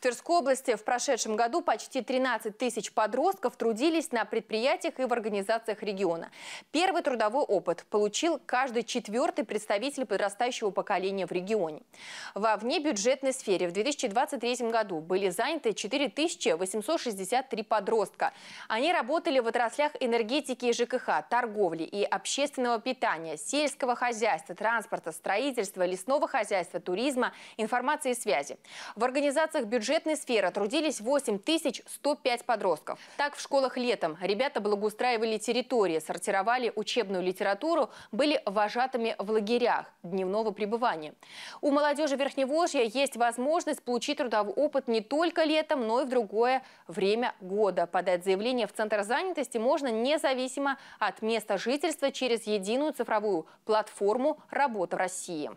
В Тверской области в прошедшем году почти 13 тысяч подростков трудились на предприятиях и в организациях региона. Первый трудовой опыт получил каждый четвертый представитель подрастающего поколения в регионе. Во внебюджетной сфере в 2023 году были заняты 4863 подростка. Они работали в отраслях энергетики и ЖКХ, торговли и общественного питания, сельского хозяйства, транспорта, строительства, лесного хозяйства, туризма, информации и связи. В организациях бюджета бюджетной сферы трудились 8105 подростков. Так, в школах летом ребята благоустраивали территории, сортировали учебную литературу, были вожатыми в лагерях дневного пребывания. У молодежи Верхневолжья есть возможность получить трудовой опыт не только летом, но и в другое время года. Подать заявление в Центр занятости можно независимо от места жительства через единую цифровую платформу «Работа в России».